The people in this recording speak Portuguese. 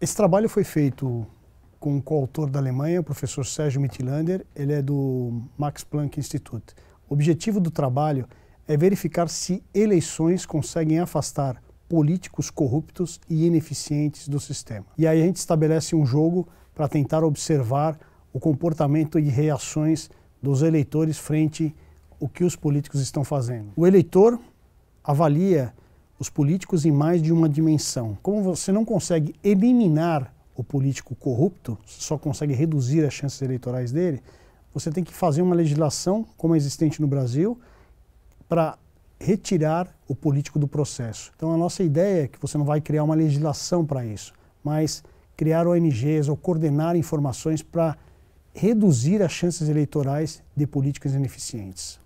Esse trabalho foi feito com um coautor da Alemanha, o professor Sérgio Mittlander, ele é do Max Planck Institute. O objetivo do trabalho é verificar se eleições conseguem afastar políticos corruptos e ineficientes do sistema. E aí a gente estabelece um jogo para tentar observar o comportamento e reações dos eleitores frente ao que os políticos estão fazendo. O eleitor avalia os políticos em mais de uma dimensão. Como você não consegue eliminar o político corrupto, só consegue reduzir as chances eleitorais dele, você tem que fazer uma legislação como a existente no Brasil para retirar o político do processo. Então a nossa ideia é que você não vai criar uma legislação para isso, mas criar ONGs ou coordenar informações para reduzir as chances eleitorais de políticos ineficientes.